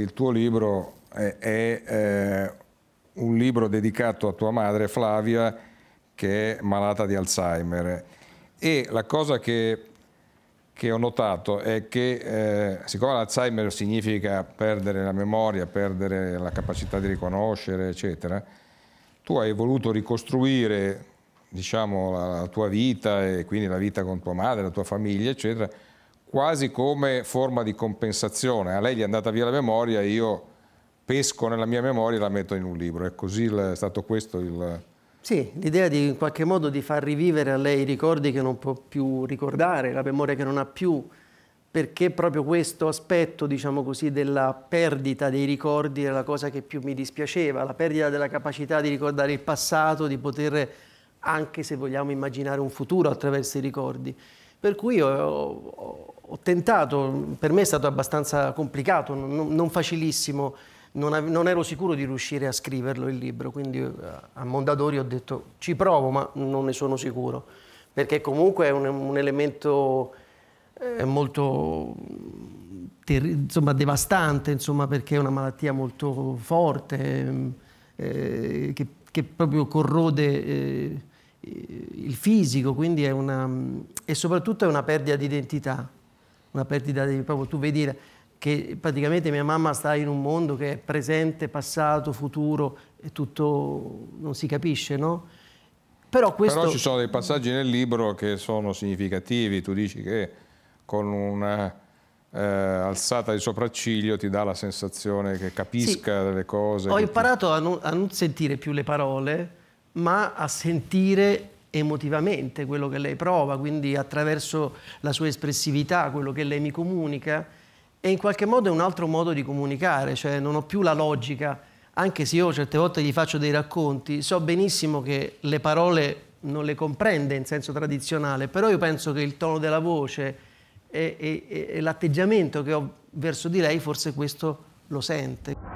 il tuo libro è, è eh, un libro dedicato a tua madre Flavia che è malata di Alzheimer e la cosa che, che ho notato è che eh, siccome l'Alzheimer significa perdere la memoria, perdere la capacità di riconoscere eccetera, tu hai voluto ricostruire diciamo, la, la tua vita e quindi la vita con tua madre, la tua famiglia eccetera quasi come forma di compensazione. A lei gli è andata via la memoria, io pesco nella mia memoria e la metto in un libro. È così il, è stato questo il... Sì, l'idea di in qualche modo di far rivivere a lei i ricordi che non può più ricordare, la memoria che non ha più, perché proprio questo aspetto, diciamo così, della perdita dei ricordi era la cosa che più mi dispiaceva, la perdita della capacità di ricordare il passato, di poter anche se vogliamo immaginare un futuro attraverso i ricordi. Per cui ho, ho, ho, tentato, per me è stato abbastanza complicato, non, non facilissimo, non, non, ero sicuro di riuscire a scriverlo il libro, quindi eh, a Mondadori ho detto ci provo ma non ne sono sicuro, perché comunque è un, un elemento eh, molto insomma, devastante, insomma, perché è una malattia molto forte, eh, che, che, proprio corrode... Eh, il fisico, quindi è una, e soprattutto è una perdita di identità, una perdita di proprio tu vedi che praticamente mia mamma sta in un mondo che è presente, passato, futuro, e tutto non si capisce, no? Però, questo... Però ci sono dei passaggi nel libro che sono significativi, tu dici che con una... Eh, alzata di sopracciglio ti dà la sensazione che capisca sì, delle cose. Ho imparato ti... a, non, a non sentire più le parole, ma a sentire emotivamente quello che lei prova, quindi attraverso la sua espressività, quello che lei mi comunica. E in qualche modo è un altro modo di comunicare, cioè non ho più la logica, anche se io certe volte gli faccio dei racconti, so benissimo che le parole non le comprende in senso tradizionale, però io penso che il tono della voce e, e, e l'atteggiamento che ho verso di lei forse questo lo sente.